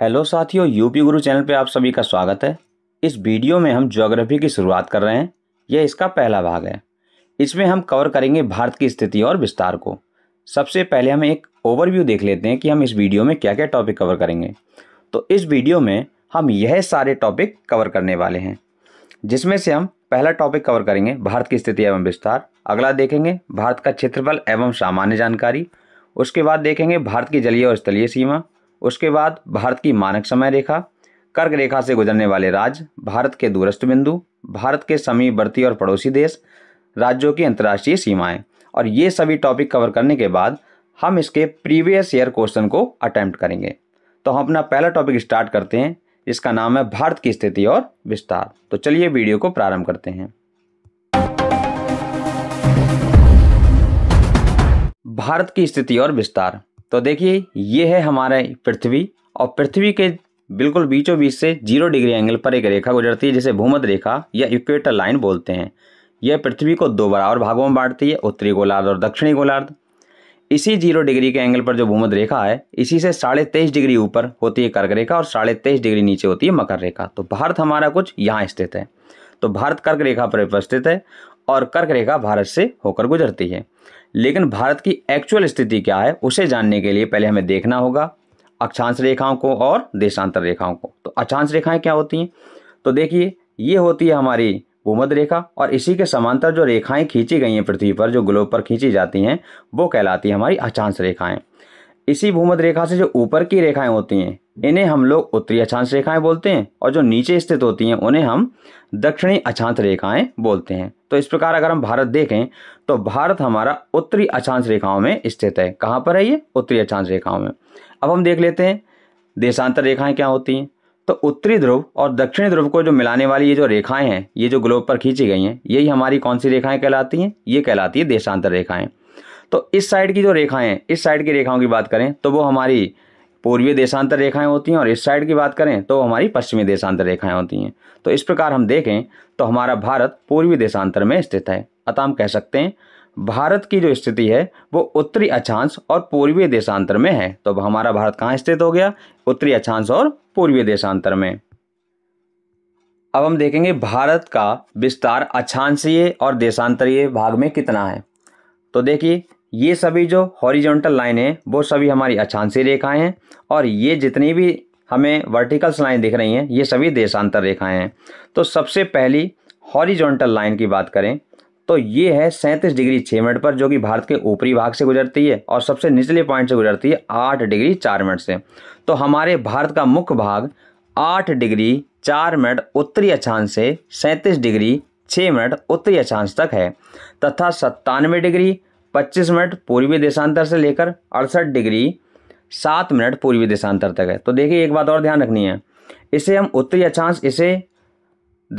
hello साथियों UP गुरु channel पे आप सभी का स्वागत है इस वीडियो में हम ज्योग्राफी की शुरुआत कर रहे हैं यह इसका पहला भाग है इसमें हम कवर करेंगे भारत की स्थिति और विस्तार को सबसे पहले हम एक ओवरव्यू देख लेते हैं कि हम इस वीडियो में क्या क्या टॉपिक कवर करेंगे तो इस वीडियो में हम यह सारे टॉपिक कवर करने वाले हैं जिसमें से हम पहला टॉपिक कवर करेंगे भारत की स्थिति एवं विस्तार अगला देखेंगे भारत का क्षेत्रफल एवं सामान्य जानकारी उसके बाद देखेंगे भारत की जलीय और स्थलीय सीमा उसके बाद भारत की मानक समय रेखा कर्क रेखा से गुजरने वाले राज्य भारत के दूरस्थ बिंदु भारत के समीपवर्ती और पड़ोसी देश राज्यों की अंतर्राष्ट्रीय सीमाएं और ये सभी टॉपिक कवर करने के बाद हम इसके प्रीवियस ईयर क्वेश्चन को अटैम्प्ट करेंगे तो हम अपना पहला टॉपिक स्टार्ट करते हैं जिसका नाम है भारत की स्थिति और विस्तार तो चलिए वीडियो को प्रारंभ करते हैं भारत की स्थिति और विस्तार तो देखिए ये है हमारे पृथ्वी और पृथ्वी के बिल्कुल बीचों बीच से जीरो डिग्री एंगल पर एक रेखा गुजरती है जिसे भूमध रेखा या इक्वेटर लाइन बोलते हैं यह पृथ्वी को दो बराबर भागों में बांटती है उत्तरी गोलार्ध और दक्षिणी गोलार्ध इसी जीरो डिग्री के एंगल पर जो भूमध रेखा है इसी से साढ़े तेईस डिग्री ऊपर होती है कर्क रेखा और साढ़े तेईस डिग्री नीचे होती है मकर रेखा तो भारत हमारा कुछ यहाँ स्थित है तो भारत कर्क रेखा पर उपस्थित है और कर्क रेखा भारत से होकर गुजरती है लेकिन भारत की एक्चुअल स्थिति क्या है उसे जानने के लिए पहले हमें देखना होगा अक्षांश रेखाओं को और देशांतर रेखाओं को तो अक्षांश रेखाएं क्या होती हैं तो देखिए ये होती है हमारी भूमध रेखा और इसी के समांतर जो रेखाएं खींची गई हैं पृथ्वी पर जो ग्लोब पर खींची जाती हैं वो कहलाती है हमारी अक्षांश रेखाएं इसी भूमध रेखा से जो ऊपर की रेखाएं होती हैं इन्हें हम लोग उत्तरी अक्षांश रेखाएं बोलते हैं और जो नीचे स्थित होती हैं उन्हें हम दक्षिणी अक्षांश रेखाएं बोलते हैं तो इस प्रकार अगर हम भारत देखें तो भारत हमारा उत्तरी अक्षांश रेखाओं में स्थित है कहाँ पर है ये उत्तरी अक्षांश रेखाओं में अब हम देख लेते हैं देशांतर रेखाएँ क्या होती हैं तो उत्तरी ध्रुव और दक्षिणी ध्रुव को जो मिलाने वाली ये जो रेखाएँ हैं ये जो ग्लोब पर खींची गई हैं यही हमारी कौन सी रेखाएँ कहलाती हैं ये कहलाती है देशांतर रेखाएँ तो इस साइड की जो रेखाएँ इस साइड की रेखाओं की बात करें तो वो हमारी पूर्वी देशांतर रेखाएं होती हैं और इस साइड की बात करें तो हमारी पश्चिमी देशांतर रेखाएं होती हैं तो इस प्रकार हम देखें तो हमारा भारत पूर्वी देशांतर में स्थित है अतः हम कह सकते हैं भारत की जो स्थिति है वो उत्तरी अक्षांश और पूर्वी देशांतर में है तो हमारा भारत कहाँ स्थित हो गया उत्तरी अक्षांश और पूर्वी देशांतर में अब हम देखेंगे भारत का विस्तार अक्षांशीय और देशांतरीय भाग में कितना है तो देखिए ये सभी जो हॉरिजॉन्टल लाइन है वो सभी हमारी अछांसी रेखाएं हैं और ये जितनी भी हमें वर्टिकल्स लाइन दिख रही हैं ये सभी देशांतर रेखाएं हैं तो सबसे पहली हॉरिजॉन्टल लाइन की बात करें तो ये है सैंतीस डिग्री छः मिनट पर जो कि भारत के ऊपरी भाग से गुजरती है और सबसे निचले पॉइंट से गुजरती है आठ डिग्री चार मिनट से तो हमारे भारत का मुख्य भाग आठ डिग्री चार मिनट उत्तरी अछांश से सैंतीस डिग्री छः मिनट उत्तरी अछांश तक है तथा सत्तानवे डिग्री पच्चीस मिनट पूर्वी देशांतर से लेकर अड़सठ डिग्री सात मिनट पूर्वी देशांतर तक है तो देखिए एक बात और ध्यान रखनी है इसे हम उत्तरी अक्षांश इसे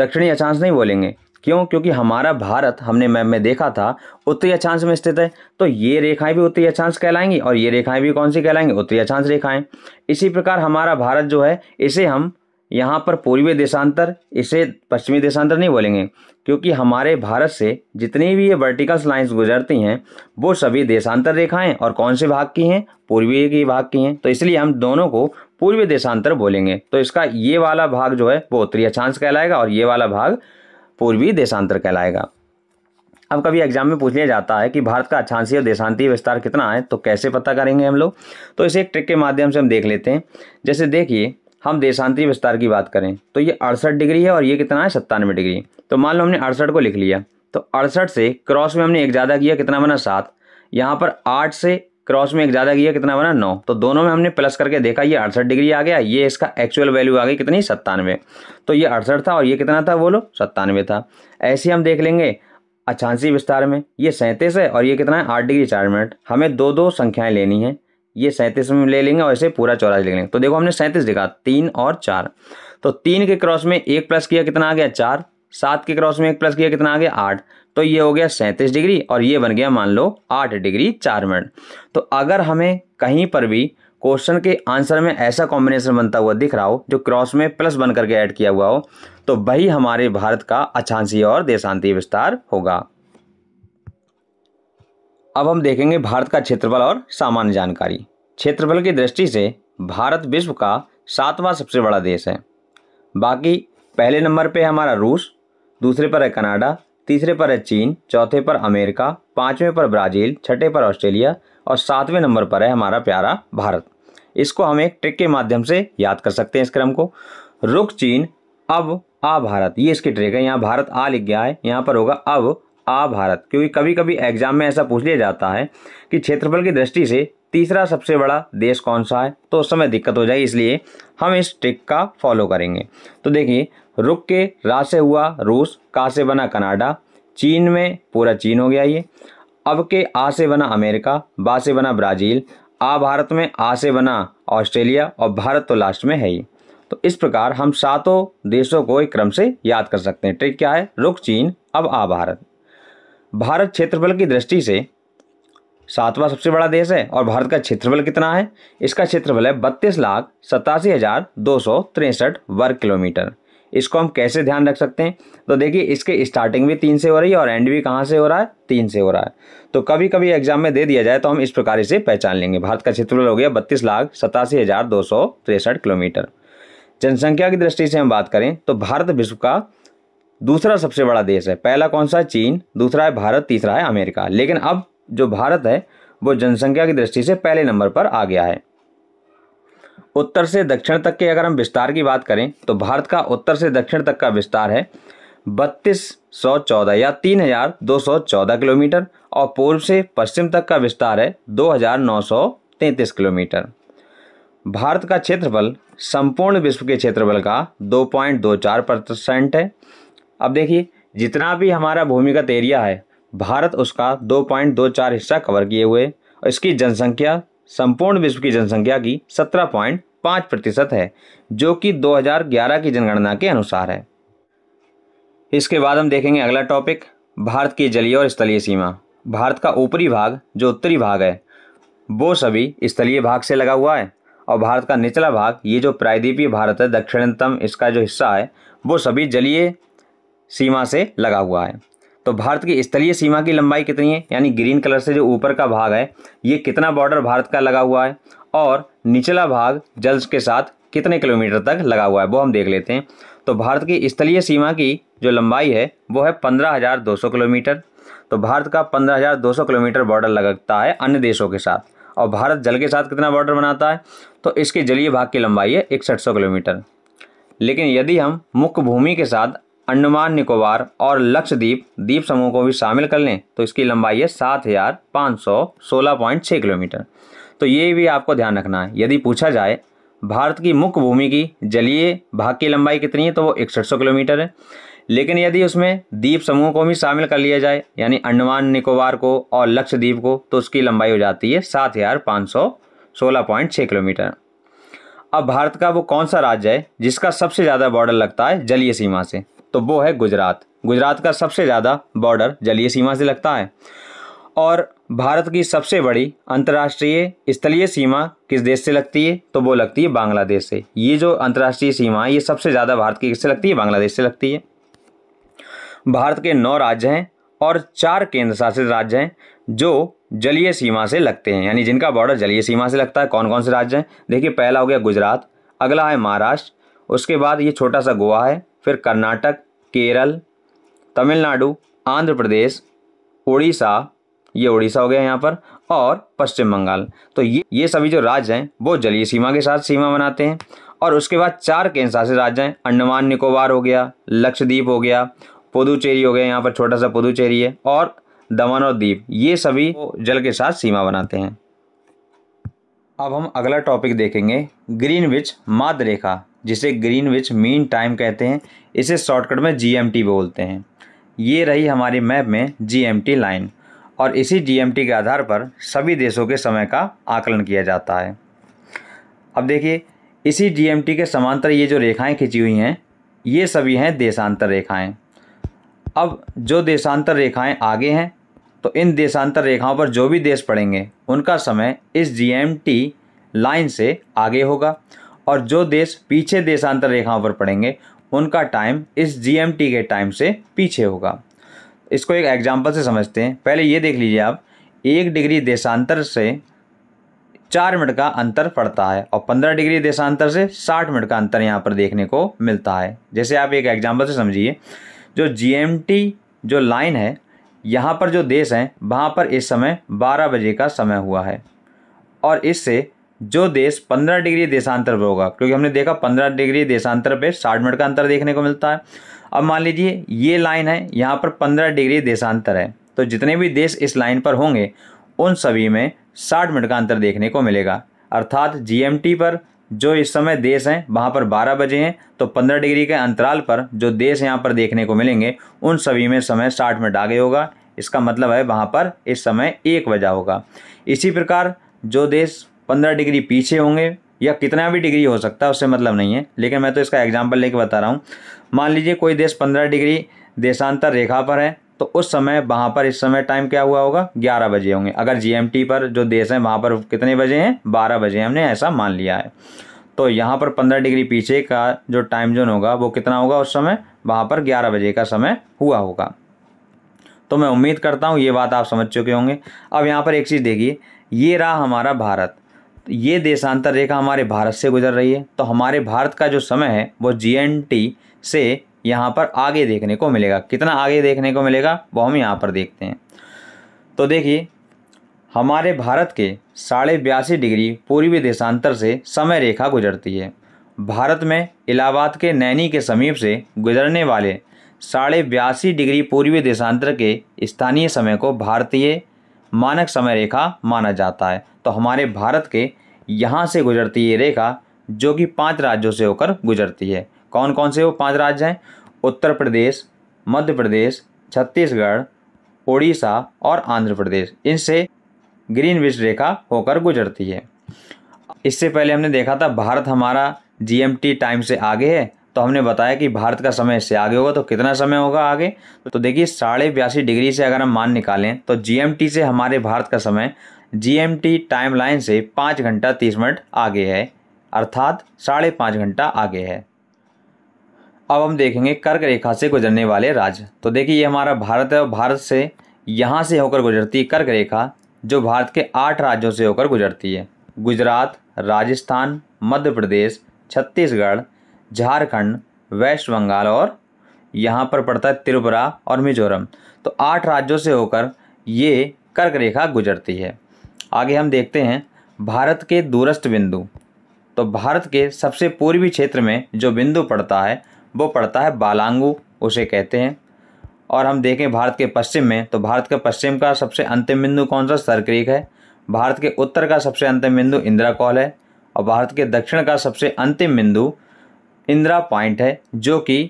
दक्षिणी अक्षांश नहीं बोलेंगे क्यों क्योंकि हमारा भारत हमने मैप में देखा था उत्तरी अक्षांश में स्थित है तो ये रेखाएं भी उत्तरी अक्षांश कहलाएंगी और ये रेखाएं भी कौन सी कहलाएंगी उत्तरी अक्षांश रेखाएं इसी प्रकार हमारा भारत जो है इसे हम यहाँ पर पूर्वी देशांतर इसे पश्चिमी देशांतर नहीं बोलेंगे क्योंकि हमारे भारत से जितनी भी ये वर्टिकल्स लाइंस गुजरती हैं वो सभी देशांतर रेखाएं और कौन से भाग की हैं पूर्वी की भाग की हैं तो इसलिए हम दोनों को पूर्वी देशांतर बोलेंगे तो इसका ये वाला भाग जो है वो उत्तरी अक्षांश कहलाएगा और ये वाला भाग पूर्वी देशांतर कहलाएगा अब कभी एग्जाम में पूछ लिया जाता है कि भारत का अक्षांशीय देशांतीय विस्तार कितना है तो कैसे पता करेंगे हम लोग तो इसे एक ट्रिक के माध्यम से हम देख लेते हैं जैसे देखिए हम देशांतरी विस्तार की बात करें तो ये अड़सठ डिग्री है और ये कितना है सत्तानवे डिग्री तो मान लो हमने अड़सठ को लिख लिया तो अड़सठ से क्रॉस में हमने एक ज़्यादा किया कितना बना सात यहाँ पर आठ से क्रॉस में एक ज़्यादा किया कितना बना नौ तो दोनों में हमने प्लस करके देखा ये अड़सठ डिग्री आ गया ये इसका एक्चुअल वैल्यू आ गई कितनी सत्तानवे तो ये अड़सठ था और ये कितना था बोलो सत्तानवे था ऐसे हम देख लेंगे अचानसी विस्तार में ये सैंतीस है और ये कितना है आठ डिग्री चार मिनट हमें दो दो संख्याएं लेनी है ये सैंतीस में ले लेंगे वैसे पूरा चौरास ले लेंगे तो देखो हमने सैंतीस लिखा तीन और चार तो तीन के क्रॉस में एक प्लस किया कितना आ गया चार सात के क्रॉस में एक प्लस किया कितना आ गया आठ तो ये हो गया सैंतीस डिग्री और ये बन गया मान लो आठ डिग्री चार मिनट तो अगर हमें कहीं पर भी क्वेश्चन के आंसर में ऐसा कॉम्बिनेशन बनता हुआ दिख रहा हो जो क्रॉस में प्लस बन करके ऐड किया हुआ हो तो वही हमारे भारत का अछांसी और देशांति विस्तार होगा अब हम देखेंगे भारत का क्षेत्रफल और सामान्य जानकारी क्षेत्रफल की दृष्टि से भारत विश्व का सातवां सबसे बड़ा देश है बाकी पहले नंबर पे हमारा रूस दूसरे पर है कनाडा तीसरे पर है चीन चौथे पर अमेरिका पाँचवें पर ब्राज़ील छठे पर ऑस्ट्रेलिया और सातवें नंबर पर है हमारा प्यारा भारत इसको हम एक ट्रिक के माध्यम से याद कर सकते हैं इस क्रम को रुक चीन अब आ भारत ये इसकी ट्रिक है यहाँ भारत आ लिख गया है यहाँ पर होगा अब आ भारत क्योंकि कभी कभी एग्जाम में ऐसा पूछ लिया जाता है कि क्षेत्रफल की दृष्टि से तीसरा सबसे बड़ा देश कौन सा है तो उस समय दिक्कत हो जाएगी इसलिए हम इस ट्रिक का फॉलो करेंगे तो देखिए रुक के रा से हुआ रूस का से बना कनाडा चीन में पूरा चीन हो गया ये अब के आ से बना अमेरिका बा से बना ब्राज़ील आ भारत में आ से बना ऑस्ट्रेलिया और भारत तो लास्ट में है ही तो इस प्रकार हम सातों देशों को एक क्रम से याद कर सकते हैं ट्रिक क्या है रुक चीन अब आ भारत भारत क्षेत्रफल की दृष्टि से सातवां सबसे बड़ा देश है और भारत का क्षेत्रफल कितना है इसका क्षेत्रफल है बत्तीस लाख सतासी हज़ार दो सौ तिरसठ वर्ग किलोमीटर इसको हम कैसे ध्यान रख सकते हैं तो देखिए इसके स्टार्टिंग भी तीन से हो रही है और एंड भी कहाँ से हो रहा है तीन से हो रहा है तो कभी कभी एग्जाम में दे दिया जाए तो हम इस प्रकार इसे पहचान लेंगे भारत का क्षेत्रफल हो गया बत्तीस लाख सतासी हज़ार दो सौ तिरसठ किलोमीटर जनसंख्या की दृष्टि से हम बात करें तो भारत विश्व का दूसरा सबसे बड़ा देश है पहला कौन सा है चीन दूसरा है भारत तीसरा है अमेरिका लेकिन अब जो भारत है वो जनसंख्या की दृष्टि से पहले नंबर पर आ गया है उत्तर से दक्षिण तक के अगर हम विस्तार की बात करें तो भारत का उत्तर से दक्षिण तक का विस्तार है बत्तीस सौ चौदह या तीन हजार दो सौ चौदह किलोमीटर और पूर्व से पश्चिम तक का विस्तार है दो हजार नौ सौ तैंतीस किलोमीटर भारत का क्षेत्रफल संपूर्ण विश्व के क्षेत्रफल का दो पॉइंट दो चार परसेंट है अब देखिए जितना भी हमारा भूमिगत एरिया है भारत उसका 2.24 हिस्सा कवर किए हुए और इसकी जनसंख्या संपूर्ण विश्व की जनसंख्या की 17.5 प्रतिशत है जो कि 2011 की जनगणना के अनुसार है इसके बाद हम देखेंगे अगला टॉपिक भारत की जलीय और स्थलीय सीमा भारत का ऊपरी भाग जो उत्तरी भाग है वो सभी स्थलीय भाग से लगा हुआ है और भारत का निचला भाग ये जो प्रायद्वीपीय भारत है दक्षिणतम इसका जो हिस्सा है वो सभी जलीय सीमा से लगा हुआ है तो भारत की स्थलीय सीमा की लंबाई कितनी है यानी ग्रीन कलर से जो ऊपर का भाग है ये कितना बॉर्डर भारत का लगा हुआ है और निचला भाग जल के साथ कितने किलोमीटर तक लगा हुआ है वो हम देख लेते हैं तो भारत की स्थलीय सीमा की जो लंबाई है वो है पंद्रह हज़ार दो सौ किलोमीटर तो भारत का पंद्रह हज़ार दो सौ किलोमीटर बॉर्डर लगता है अन्य देशों के साथ और भारत जल के साथ कितना बॉर्डर बनाता है तो इसके जलीय भाग की लंबाई है इकसठ सौ किलोमीटर लेकिन यदि हम मुख्य भूमि के साथ अंडमान निकोबार और लक्षद्वीप द्वीप समूह को भी शामिल कर लें तो इसकी लंबाई है सात हज़ार पाँच सौ सोलह पॉइंट छः किलोमीटर तो ये भी आपको ध्यान रखना है यदि पूछा जाए भारत की मुख्य भूमि की जलीय भाग की लंबाई कितनी है तो वो इकसठ सौ किलोमीटर है लेकिन यदि उसमें द्वीप समूह को भी शामिल कर लिया जाए यानी अंडमान निकोबार को और लक्षद्वीप को तो उसकी लंबाई हो जाती है सात हज़ार पाँच सौ सोलह पॉइंट छः किलोमीटर अब भारत का वो कौन सा राज्य है जिसका सबसे ज़्यादा बॉर्डर लगता है जलीय सीमा से तो वो है गुजरात गुजरात का सबसे ज़्यादा बॉर्डर जलीय सीमा से लगता है और भारत की सबसे बड़ी अंतर्राष्ट्रीय स्थलीय सीमा किस देश से लगती है तो वो लगती है बांग्लादेश से ये जो अंतर्राष्ट्रीय सीमा है ये सबसे ज़्यादा भारत की किससे लगती है बांग्लादेश से लगती है भारत के नौ राज्य हैं और चार केंद्र शासित राज्य हैं जो जलीय सीमा से लगते हैं यानी जिनका बॉर्डर जलीय सीमा से लगता है कौन कौन से राज्य हैं देखिए पहला हो गया गुजरात अगला है महाराष्ट्र उसके बाद ये छोटा सा गोवा है फिर कर्नाटक केरल तमिलनाडु आंध्र प्रदेश उड़ीसा ये उड़ीसा हो गया यहाँ पर और पश्चिम बंगाल तो ये ये सभी जो राज्य हैं वो जलीय सीमा के साथ सीमा बनाते हैं और उसके बाद चार केंद्र शासित राज्य हैं अंडमान निकोबार हो गया लक्षद्वीप हो गया पुदुचेरी हो गया यहाँ पर छोटा सा पुदुचेरी है और दमन और द्वीप ये सभी जल के साथ सीमा बनाते हैं अब हम अगला टॉपिक देखेंगे ग्रीनविच माद रेखा जिसे ग्रीनविच मीन टाइम कहते हैं इसे शॉर्टकट में जीएमटी बोलते हैं ये रही हमारी मैप में जीएमटी लाइन और इसी जीएमटी के आधार पर सभी देशों के समय का आकलन किया जाता है अब देखिए इसी जीएमटी के समांतर ये जो रेखाएं खिंची हुई हैं ये सभी हैं देशांतर रेखाएं अब जो देशांतर रेखाएं आगे हैं तो इन देशांतर रेखाओं पर जो भी देश पड़ेंगे उनका समय इस जी लाइन से आगे होगा और जो देश पीछे देशांतर रेखाओं पर पड़ेंगे उनका टाइम इस जी के टाइम से पीछे होगा इसको एक एग्जाम्पल से समझते हैं पहले ये देख लीजिए आप एक डिग्री देशांतर से चार मिनट का अंतर पड़ता है और पंद्रह डिग्री देशांतर से साठ मिनट का अंतर यहाँ पर देखने को मिलता है जैसे आप एक एग्जाम्पल से समझिए जो जी जो लाइन है यहाँ पर जो देश हैं वहाँ पर इस समय बारह बजे का समय हुआ है और इससे जो देश पंद्रह डिग्री देशांतर पर होगा क्योंकि हमने देखा पंद्रह डिग्री देशांतर पे साठ मिनट का अंतर देखने को मिलता है अब मान लीजिए ये लाइन है यहाँ पर पंद्रह डिग्री देशांतर है तो जितने भी देश इस लाइन पर होंगे उन सभी में साठ मिनट का अंतर देखने को मिलेगा अर्थात जी पर जो इस समय देश हैं वहाँ पर बारह बजे हैं तो पंद्रह डिग्री के अंतराल पर जो देश यहाँ पर देखने को मिलेंगे उन सभी में समय साठ मिनट आगे होगा इसका मतलब है वहाँ पर इस समय एक बजा होगा इसी प्रकार जो देश पंद्रह डिग्री पीछे होंगे या कितना भी डिग्री हो सकता है उससे मतलब नहीं है लेकिन मैं तो इसका एग्जाम्पल लेके बता रहा हूँ मान लीजिए कोई देश पंद्रह डिग्री देशांतर रेखा पर है तो उस समय वहाँ पर इस समय टाइम क्या हुआ होगा ग्यारह बजे होंगे अगर जी पर जो देश है वहाँ पर कितने बजे हैं बारह बजे हमने ऐसा मान लिया है तो यहाँ पर पंद्रह डिग्री पीछे का जो टाइम जोन होगा वो कितना होगा उस समय वहाँ पर ग्यारह बजे का समय हुआ होगा तो मैं उम्मीद करता हूँ ये बात आप समझ चुके होंगे अब यहाँ पर एक चीज़ देखिए ये रहा हमारा भारत ये देशांतर रेखा हमारे भारत से गुजर रही है तो हमारे भारत का जो समय है वो जी से यहाँ पर आगे देखने को मिलेगा कितना आगे देखने को मिलेगा वो हम यहाँ पर देखते हैं तो देखिए हमारे भारत के साढ़े बयासी डिग्री पूर्वी देशांतर से समय रेखा गुजरती है भारत में इलाहाबाद के नैनी के समीप से गुजरने वाले साढ़े बयासी डिग्री पूर्वी देशांतर के स्थानीय समय को भारतीय मानक समय रेखा माना जाता है तो हमारे भारत के यहाँ से गुजरती है रेखा जो कि पांच राज्यों से होकर गुजरती है कौन कौन से वो पांच राज्य हैं उत्तर प्रदेश मध्य प्रदेश छत्तीसगढ़ उड़ीसा और आंध्र प्रदेश इनसे ग्रीन विच रेखा होकर गुजरती है इससे पहले हमने देखा था भारत हमारा जी टाइम से आगे है तो हमने बताया कि भारत का समय इससे आगे होगा तो कितना समय होगा आगे तो देखिए साढ़े बयासी डिग्री से अगर हम मान निकालें तो जीएमटी से हमारे भारत का समय जीएमटी टाइमलाइन से पाँच घंटा तीस मिनट आगे है अर्थात साढ़े पाँच घंटा आगे है अब हम देखेंगे कर्क रेखा से गुजरने वाले राज्य तो देखिए ये हमारा भारत है और भारत से यहाँ से होकर गुजरती है कर्क रेखा जो भारत के आठ राज्यों से होकर गुजरती है गुजरात राजस्थान मध्य प्रदेश छत्तीसगढ़ झारखंड वेस्ट बंगाल और यहाँ पर पड़ता है त्रिपुरा और मिजोरम तो आठ राज्यों से होकर ये कर्क रेखा गुजरती है आगे हम देखते हैं भारत के दूरस्थ बिंदु तो भारत के सबसे पूर्वी क्षेत्र में जो बिंदु पड़ता है वो पड़ता है बालांगू उसे कहते हैं और हम देखें भारत के पश्चिम में तो भारत के पश्चिम का सबसे अंतिम बिंदु कौन सा सरक्रीक है भारत के उत्तर का सबसे अंतिम बिंदु इंदिरा कॉल है और भारत के दक्षिण का सबसे अंतिम बिंदु इंदिरा पॉइंट है जो कि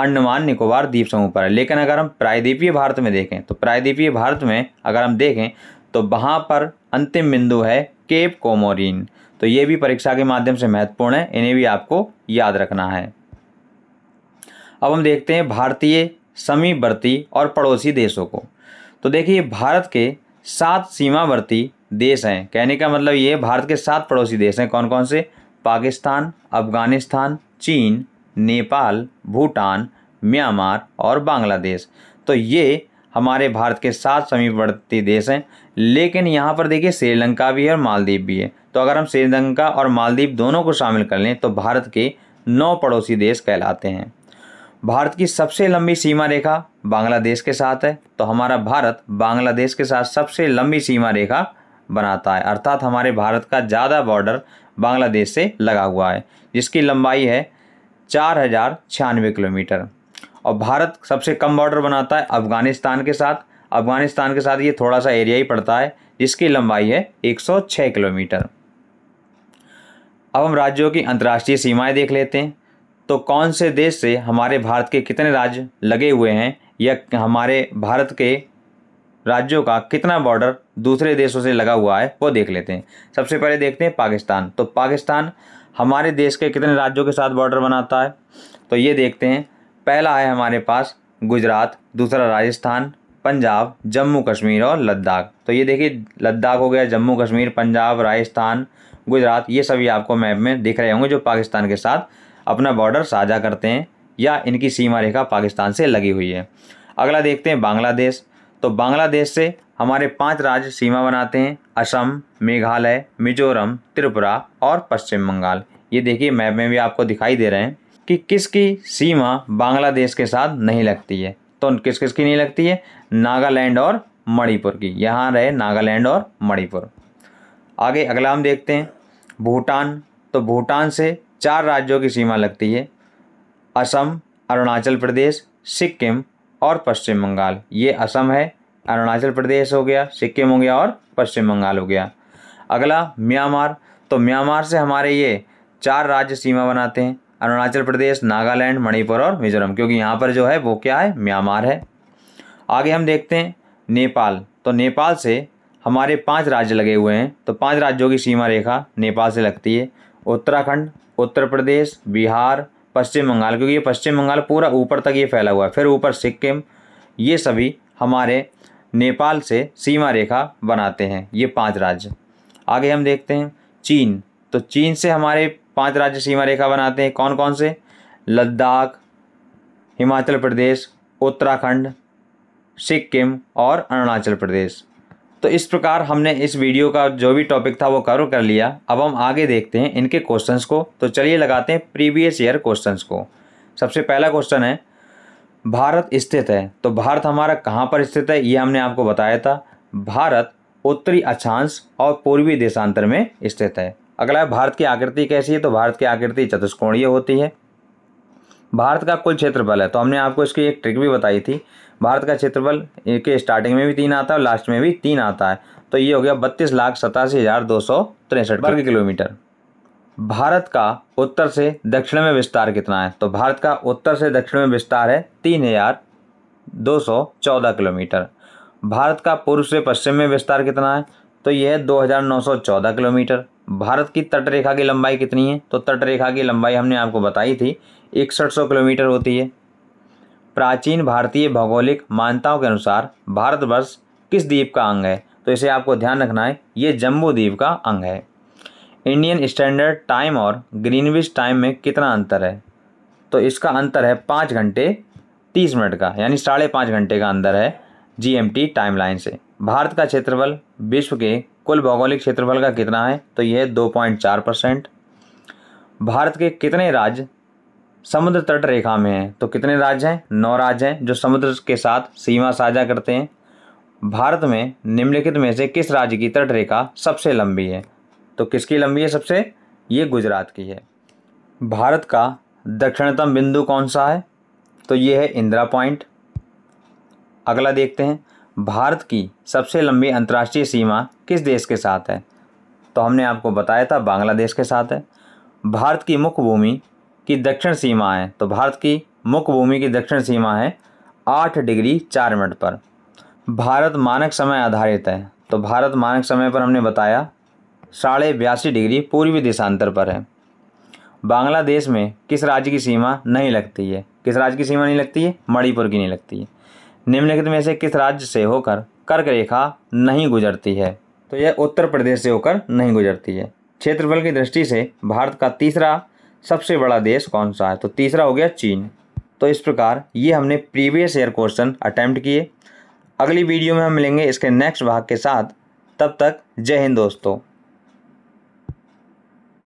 अंडमान निकोबार द्वीप समूह पर है लेकिन अगर हम प्रायद्वीपीय भारत में देखें तो प्रायद्वीपीय भारत में अगर हम देखें तो वहाँ पर अंतिम बिंदु है केप कोमोरिन तो ये भी परीक्षा के माध्यम से महत्वपूर्ण है इन्हें भी आपको याद रखना है अब हम देखते हैं भारतीय समीवर्ती और पड़ोसी देशों को तो देखिए भारत के सात सीमावर्ती देश हैं कहने का मतलब ये भारत के सात पड़ोसी देश हैं कौन कौन से पाकिस्तान अफगानिस्तान चीन नेपाल भूटान म्यांमार और बांग्लादेश तो ये हमारे भारत के सात समीपवर्ती देश हैं लेकिन यहाँ पर देखिए श्रीलंका भी है और मालदीव भी है तो अगर हम श्रीलंका और मालदीव दोनों को शामिल कर लें तो भारत के नौ पड़ोसी देश कहलाते हैं भारत की सबसे लंबी सीमा रेखा बांग्लादेश के साथ है तो हमारा भारत बांग्लादेश के साथ सबसे लंबी सीमा रेखा बनाता है अर्थात हमारे भारत का ज़्यादा बॉर्डर बांग्लादेश से लगा हुआ है जिसकी लंबाई है चार हज़ार छियानवे किलोमीटर और भारत सबसे कम बॉर्डर बनाता है अफगानिस्तान के साथ अफगानिस्तान के साथ ये थोड़ा सा एरिया ही पड़ता है जिसकी लंबाई है 106 किलोमीटर अब हम राज्यों की अंतर्राष्ट्रीय सीमाएं देख लेते हैं तो कौन से देश से हमारे भारत के कितने राज्य लगे हुए हैं या हमारे भारत के राज्यों का कितना बॉर्डर दूसरे देशों से लगा हुआ है वो देख लेते हैं सबसे पहले देखते हैं पाकिस्तान तो पाकिस्तान हमारे देश के कितने राज्यों के साथ बॉर्डर बनाता है तो ये देखते हैं पहला है हमारे पास गुजरात दूसरा राजस्थान पंजाब जम्मू कश्मीर और लद्दाख तो ये देखिए लद्दाख हो गया जम्मू कश्मीर पंजाब राजस्थान गुजरात ये सभी आपको मैप में दिख रहे होंगे जो पाकिस्तान के साथ अपना बॉर्डर साझा करते हैं या इनकी सीमा रेखा पाकिस्तान से लगी हुई है अगला देखते हैं बांग्लादेश तो बांग्लादेश से हमारे पांच राज्य सीमा बनाते हैं असम मेघालय मिजोरम त्रिपुरा और पश्चिम बंगाल ये देखिए मैप में भी आपको दिखाई दे रहे हैं कि किसकी सीमा बांग्लादेश के साथ नहीं लगती है तो किस किस की नहीं लगती है नागालैंड और मणिपुर की यहाँ रहे नागालैंड और मणिपुर आगे अगला हम देखते हैं भूटान तो भूटान से चार राज्यों की सीमा लगती है असम अरुणाचल प्रदेश सिक्किम और पश्चिम बंगाल ये असम है अरुणाचल प्रदेश हो गया सिक्किम हो गया और पश्चिम बंगाल हो गया अगला म्यांमार तो म्यांमार से हमारे ये चार राज्य सीमा बनाते हैं अरुणाचल प्रदेश नागालैंड मणिपुर और मिजोरम क्योंकि यहाँ पर जो है वो क्या है म्यांमार है आगे हम देखते हैं नेपाल तो नेपाल से हमारे पांच राज्य लगे हुए हैं तो पांच राज्यों की सीमा रेखा नेपाल से लगती है उत्तराखंड उत्तर प्रदेश बिहार पश्चिम बंगाल क्योंकि ये पश्चिम बंगाल पूरा ऊपर तक ये फैला हुआ है फिर ऊपर सिक्किम ये सभी हमारे नेपाल से सीमा रेखा बनाते हैं ये पांच राज्य आगे हम देखते हैं चीन तो चीन से हमारे पांच राज्य सीमा रेखा बनाते हैं कौन कौन से लद्दाख हिमाचल प्रदेश उत्तराखंड सिक्किम और अरुणाचल प्रदेश तो इस प्रकार हमने इस वीडियो का जो भी टॉपिक था वो कवर कर लिया अब हम आगे देखते हैं इनके क्वेश्चंस को तो चलिए लगाते हैं प्रीवियस ईयर क्वेश्चंस को सबसे पहला क्वेश्चन है भारत स्थित है तो भारत हमारा कहाँ पर स्थित है ये हमने आपको बताया था भारत उत्तरी अक्षांश और पूर्वी देशांतर में स्थित है अगला है भारत की आकृति कैसी है तो भारत की आकृति चतुष्कोणीय होती है भारत का कुल क्षेत्रफल है तो हमने आपको इसकी एक ट्रिक भी बताई थी भारत का क्षेत्रफल के स्टार्टिंग में भी तीन आता है और लास्ट में भी तीन आता है तो ये हो गया बत्तीस लाख सतासी हज़ार दो सौ तिरसठ वर्ग किलोमीटर भारत का उत्तर से दक्षिण में विस्तार कितना है तो भारत का उत्तर से दक्षिण में विस्तार है तीन हज़ार दो सौ चौदह किलोमीटर भारत का पूर्व से पश्चिम में विस्तार कितना है तो यह चौदह किलोमीटर भारत की तटरेखा की लंबाई कितनी है तो तटरेखा की लंबाई हमने आपको बताई थी इकसठ किलोमीटर होती है प्राचीन भारतीय भौगोलिक मान्यताओं के अनुसार भारतवर्ष किस द्वीप का अंग है तो इसे आपको ध्यान रखना है ये जम्बू द्वीप का अंग है इंडियन स्टैंडर्ड टाइम और ग्रीनविच टाइम में कितना अंतर है तो इसका अंतर है पाँच घंटे तीस मिनट का यानी साढ़े पाँच घंटे का अंदर है जीएमटी टाइमलाइन से भारत का क्षेत्रफल विश्व के कुल भौगोलिक क्षेत्रफल का कितना है तो यह दो पॉइंट चार परसेंट भारत के कितने राज्य समुद्र तट रेखा में हैं तो कितने राज्य हैं नौ राज्य हैं जो समुद्र के साथ सीमा साझा करते हैं भारत में निम्नलिखित में से किस राज्य की तट रेखा सबसे लंबी है तो किसकी लंबी है सबसे ये गुजरात की है भारत का दक्षिणतम बिंदु कौन सा है तो ये है इंदिरा पॉइंट अगला देखते हैं भारत की सबसे लंबी अंतर्राष्ट्रीय सीमा किस देश के साथ है तो हमने आपको बताया था बांग्लादेश के साथ है भारत की मुख्य भूमि की दक्षिण सीमा है तो भारत की मुख्य भूमि की दक्षिण सीमा है आठ डिग्री चार मिनट पर भारत मानक समय आधारित है तो भारत मानक समय पर हमने बताया साढ़े बयासी डिग्री पूर्वी देशांतर पर है बांग्लादेश में किस राज्य की सीमा नहीं लगती है किस राज्य की सीमा नहीं लगती है मणिपुर की नहीं लगती है निम्नलिखित में से किस राज्य से होकर कर्क रेखा नहीं गुजरती है तो यह उत्तर प्रदेश से होकर नहीं गुजरती है क्षेत्रफल की दृष्टि से भारत का तीसरा सबसे बड़ा देश कौन सा है तो तीसरा हो गया चीन तो इस प्रकार ये हमने प्रीवियस ईयर क्वेश्चन अटैम्प्ट किए अगली वीडियो में हम मिलेंगे इसके नेक्स्ट भाग के साथ तब तक जय हिंद दोस्तों